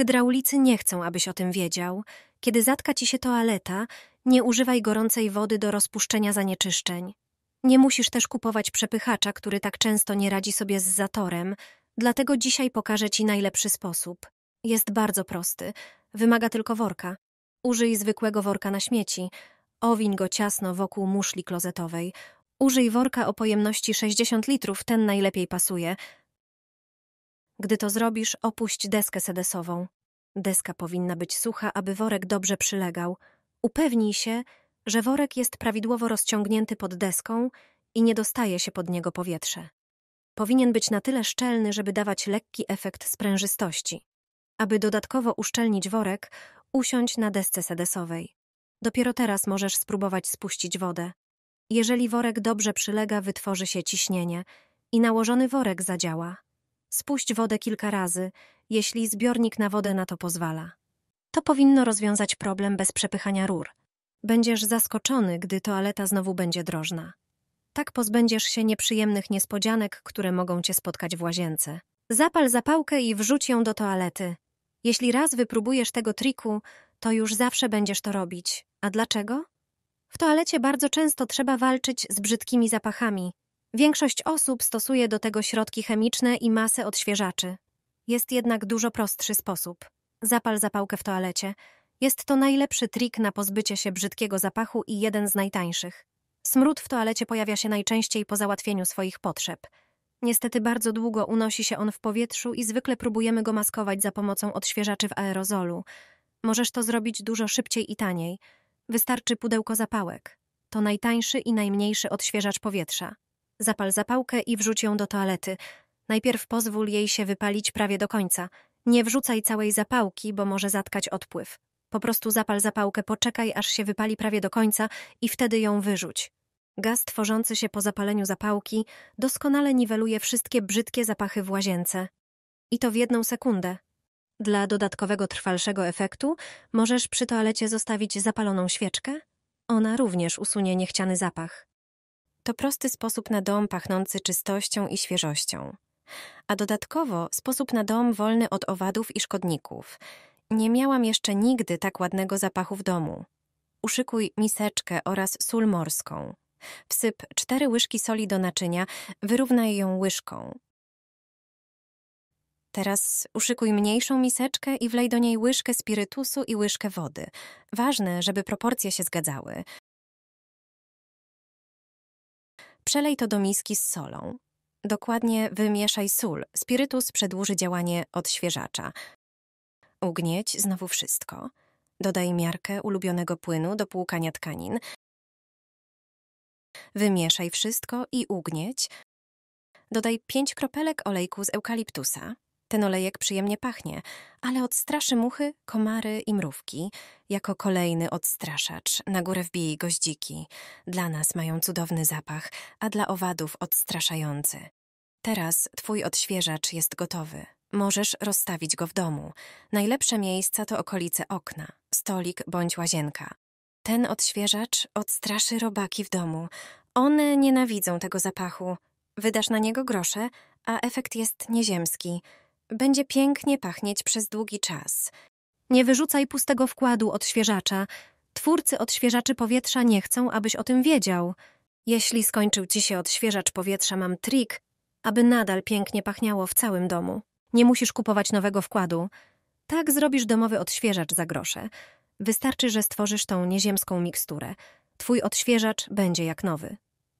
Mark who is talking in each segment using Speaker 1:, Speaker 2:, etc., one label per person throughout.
Speaker 1: Hydraulicy nie chcą, abyś o tym wiedział. Kiedy zatka ci się toaleta, nie używaj gorącej wody do rozpuszczenia zanieczyszczeń. Nie musisz też kupować przepychacza, który tak często nie radzi sobie z zatorem, dlatego dzisiaj pokażę ci najlepszy sposób. Jest bardzo prosty, wymaga tylko worka. Użyj zwykłego worka na śmieci. Owiń go ciasno wokół muszli klozetowej. Użyj worka o pojemności 60 litrów, ten najlepiej pasuje – gdy to zrobisz, opuść deskę sedesową. Deska powinna być sucha, aby worek dobrze przylegał. Upewnij się, że worek jest prawidłowo rozciągnięty pod deską i nie dostaje się pod niego powietrze. Powinien być na tyle szczelny, żeby dawać lekki efekt sprężystości. Aby dodatkowo uszczelnić worek, usiądź na desce sedesowej. Dopiero teraz możesz spróbować spuścić wodę. Jeżeli worek dobrze przylega, wytworzy się ciśnienie i nałożony worek zadziała. Spuść wodę kilka razy, jeśli zbiornik na wodę na to pozwala. To powinno rozwiązać problem bez przepychania rur. Będziesz zaskoczony, gdy toaleta znowu będzie drożna. Tak pozbędziesz się nieprzyjemnych niespodzianek, które mogą cię spotkać w łazience. Zapal zapałkę i wrzuć ją do toalety. Jeśli raz wypróbujesz tego triku, to już zawsze będziesz to robić. A dlaczego? W toalecie bardzo często trzeba walczyć z brzydkimi zapachami, Większość osób stosuje do tego środki chemiczne i masę odświeżaczy. Jest jednak dużo prostszy sposób. Zapal zapałkę w toalecie. Jest to najlepszy trik na pozbycie się brzydkiego zapachu i jeden z najtańszych. Smród w toalecie pojawia się najczęściej po załatwieniu swoich potrzeb. Niestety bardzo długo unosi się on w powietrzu i zwykle próbujemy go maskować za pomocą odświeżaczy w aerozolu. Możesz to zrobić dużo szybciej i taniej. Wystarczy pudełko zapałek. To najtańszy i najmniejszy odświeżacz powietrza. Zapal zapałkę i wrzuć ją do toalety. Najpierw pozwól jej się wypalić prawie do końca. Nie wrzucaj całej zapałki, bo może zatkać odpływ. Po prostu zapal zapałkę, poczekaj, aż się wypali prawie do końca i wtedy ją wyrzuć. Gaz tworzący się po zapaleniu zapałki doskonale niweluje wszystkie brzydkie zapachy w łazience. I to w jedną sekundę. Dla dodatkowego trwalszego efektu możesz przy toalecie zostawić zapaloną świeczkę. Ona również usunie niechciany zapach to prosty sposób na dom pachnący czystością i świeżością. A dodatkowo sposób na dom wolny od owadów i szkodników. Nie miałam jeszcze nigdy tak ładnego zapachu w domu. Uszykuj miseczkę oraz sól morską. Wsyp cztery łyżki soli do naczynia, wyrównaj ją łyżką. Teraz uszykuj mniejszą miseczkę i wlej do niej łyżkę spirytusu i łyżkę wody. Ważne, żeby proporcje się zgadzały. Przelej to do miski z solą. Dokładnie wymieszaj sól. Spirytus przedłuży działanie odświeżacza. Ugnieć znowu wszystko. Dodaj miarkę ulubionego płynu do płukania tkanin. Wymieszaj wszystko i ugnieć. Dodaj pięć kropelek olejku z eukaliptusa. Ten olejek przyjemnie pachnie, ale odstraszy muchy, komary i mrówki. Jako kolejny odstraszacz na górę wbije goździki. Dla nas mają cudowny zapach, a dla owadów odstraszający. Teraz twój odświeżacz jest gotowy. Możesz rozstawić go w domu. Najlepsze miejsca to okolice okna, stolik bądź łazienka. Ten odświeżacz odstraszy robaki w domu. One nienawidzą tego zapachu. Wydasz na niego grosze, a efekt jest nieziemski będzie pięknie pachnieć przez długi czas. Nie wyrzucaj pustego wkładu odświeżacza. Twórcy odświeżaczy powietrza nie chcą, abyś o tym wiedział. Jeśli skończył ci się odświeżacz powietrza, mam trik, aby nadal pięknie pachniało w całym domu. Nie musisz kupować nowego wkładu. Tak zrobisz domowy odświeżacz za grosze. Wystarczy, że stworzysz tą nieziemską miksturę. Twój odświeżacz będzie jak nowy.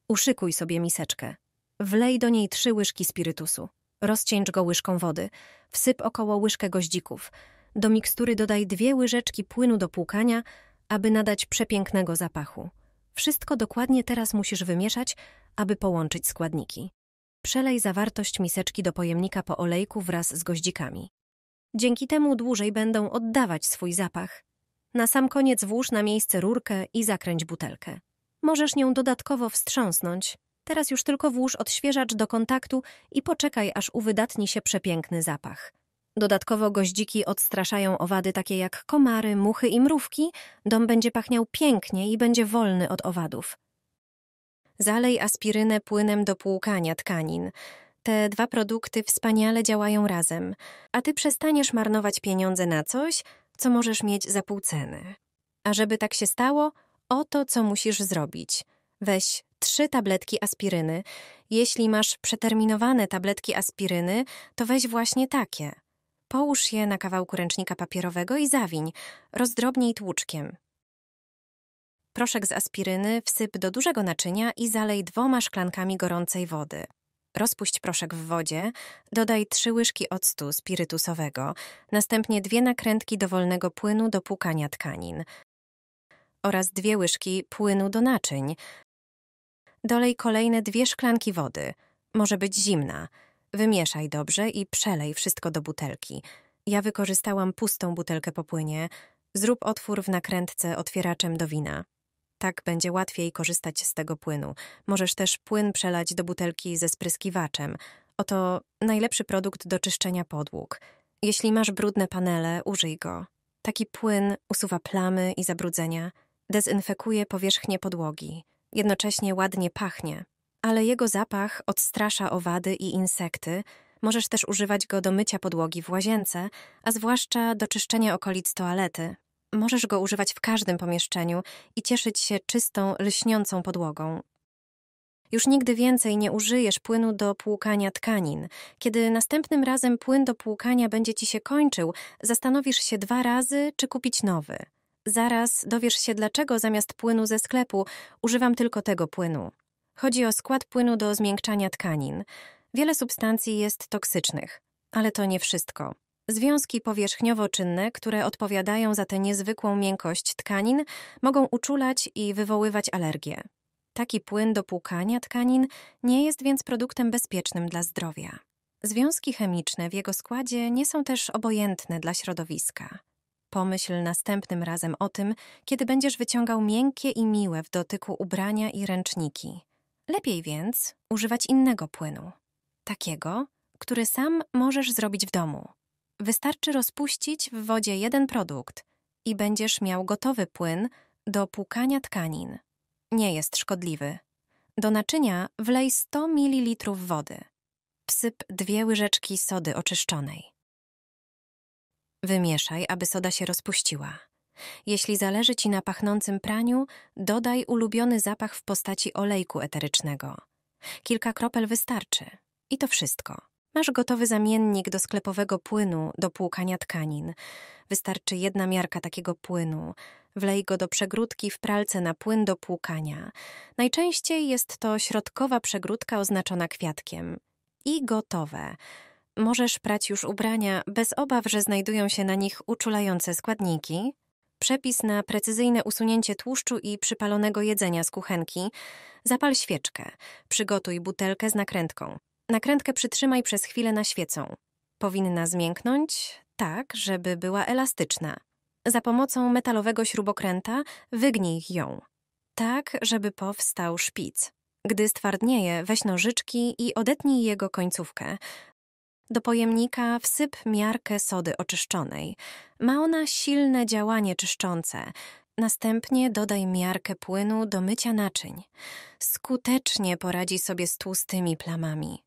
Speaker 1: Uszykuj sobie miseczkę. Wlej do niej trzy łyżki spirytusu. Rozcieńcz go łyżką wody. Wsyp około łyżkę goździków. Do mikstury dodaj dwie łyżeczki płynu do płukania, aby nadać przepięknego zapachu. Wszystko dokładnie teraz musisz wymieszać, aby połączyć składniki. Przelej zawartość miseczki do pojemnika po olejku wraz z goździkami. Dzięki temu dłużej będą oddawać swój zapach. Na sam koniec włóż na miejsce rurkę i zakręć butelkę. Możesz nią dodatkowo wstrząsnąć, Teraz już tylko włóż odświeżacz do kontaktu i poczekaj, aż uwydatni się przepiękny zapach. Dodatkowo goździki odstraszają owady takie jak komary, muchy i mrówki. Dom będzie pachniał pięknie i będzie wolny od owadów. Zalej aspirynę płynem do płukania tkanin. Te dwa produkty wspaniale działają razem, a ty przestaniesz marnować pieniądze na coś, co możesz mieć za pół ceny. A żeby tak się stało, oto co musisz zrobić. Weź trzy tabletki aspiryny. Jeśli masz przeterminowane tabletki aspiryny, to weź właśnie takie. Połóż je na kawałku ręcznika papierowego i zawiń, rozdrobnij tłuczkiem. Proszek z aspiryny wsyp do dużego naczynia i zalej dwoma szklankami gorącej wody. Rozpuść proszek w wodzie, dodaj trzy łyżki octu spirytusowego, następnie dwie nakrętki dowolnego płynu do płukania tkanin oraz dwie łyżki płynu do naczyń, Dolej kolejne dwie szklanki wody. Może być zimna. Wymieszaj dobrze i przelej wszystko do butelki. Ja wykorzystałam pustą butelkę po płynie. Zrób otwór w nakrętce otwieraczem do wina. Tak będzie łatwiej korzystać z tego płynu. Możesz też płyn przelać do butelki ze spryskiwaczem. Oto najlepszy produkt do czyszczenia podłóg. Jeśli masz brudne panele, użyj go. Taki płyn usuwa plamy i zabrudzenia, dezynfekuje powierzchnię podłogi. Jednocześnie ładnie pachnie, ale jego zapach odstrasza owady i insekty. Możesz też używać go do mycia podłogi w łazience, a zwłaszcza do czyszczenia okolic toalety. Możesz go używać w każdym pomieszczeniu i cieszyć się czystą, lśniącą podłogą. Już nigdy więcej nie użyjesz płynu do płukania tkanin. Kiedy następnym razem płyn do płukania będzie ci się kończył, zastanowisz się dwa razy, czy kupić nowy. Zaraz dowiesz się, dlaczego zamiast płynu ze sklepu używam tylko tego płynu. Chodzi o skład płynu do zmiękczania tkanin. Wiele substancji jest toksycznych, ale to nie wszystko. Związki powierzchniowo-czynne, które odpowiadają za tę niezwykłą miękkość tkanin, mogą uczulać i wywoływać alergie. Taki płyn do płukania tkanin nie jest więc produktem bezpiecznym dla zdrowia. Związki chemiczne w jego składzie nie są też obojętne dla środowiska. Pomyśl następnym razem o tym, kiedy będziesz wyciągał miękkie i miłe w dotyku ubrania i ręczniki. Lepiej więc używać innego płynu, takiego, który sam możesz zrobić w domu. Wystarczy rozpuścić w wodzie jeden produkt i będziesz miał gotowy płyn do płukania tkanin. Nie jest szkodliwy. Do naczynia wlej 100 ml wody. Psyp dwie łyżeczki sody oczyszczonej. Wymieszaj, aby soda się rozpuściła. Jeśli zależy Ci na pachnącym praniu, dodaj ulubiony zapach w postaci olejku eterycznego. Kilka kropel wystarczy. I to wszystko. Masz gotowy zamiennik do sklepowego płynu do płukania tkanin. Wystarczy jedna miarka takiego płynu. Wlej go do przegródki w pralce na płyn do płukania. Najczęściej jest to środkowa przegródka oznaczona kwiatkiem. I gotowe. Możesz prać już ubrania bez obaw, że znajdują się na nich uczulające składniki. Przepis na precyzyjne usunięcie tłuszczu i przypalonego jedzenia z kuchenki. Zapal świeczkę. Przygotuj butelkę z nakrętką. Nakrętkę przytrzymaj przez chwilę na świecą. Powinna zmięknąć tak, żeby była elastyczna. Za pomocą metalowego śrubokręta wygnij ją. Tak, żeby powstał szpic. Gdy stwardnieje, weź nożyczki i odetnij jego końcówkę. Do pojemnika wsyp miarkę sody oczyszczonej. Ma ona silne działanie czyszczące. Następnie dodaj miarkę płynu do mycia naczyń. Skutecznie poradzi sobie z tłustymi plamami.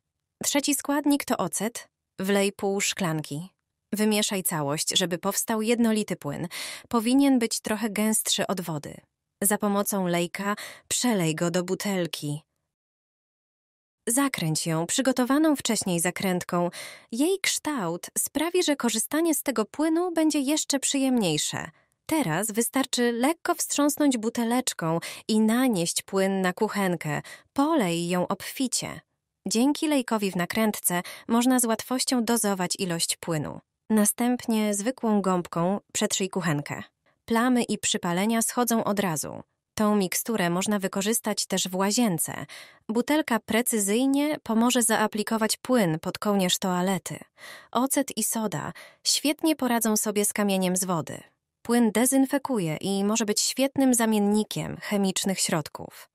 Speaker 1: Trzeci składnik to ocet. Wlej pół szklanki. Wymieszaj całość, żeby powstał jednolity płyn. Powinien być trochę gęstszy od wody. Za pomocą lejka przelej go do butelki. Zakręć ją przygotowaną wcześniej zakrętką. Jej kształt sprawi, że korzystanie z tego płynu będzie jeszcze przyjemniejsze. Teraz wystarczy lekko wstrząsnąć buteleczką i nanieść płyn na kuchenkę. Polej ją obficie. Dzięki lejkowi w nakrętce można z łatwością dozować ilość płynu. Następnie zwykłą gąbką przetrzyj kuchenkę. Plamy i przypalenia schodzą od razu. Tą miksturę można wykorzystać też w łazience. Butelka precyzyjnie pomoże zaaplikować płyn pod kołnierz toalety. Ocet i soda świetnie poradzą sobie z kamieniem z wody. Płyn dezynfekuje i może być świetnym zamiennikiem chemicznych środków.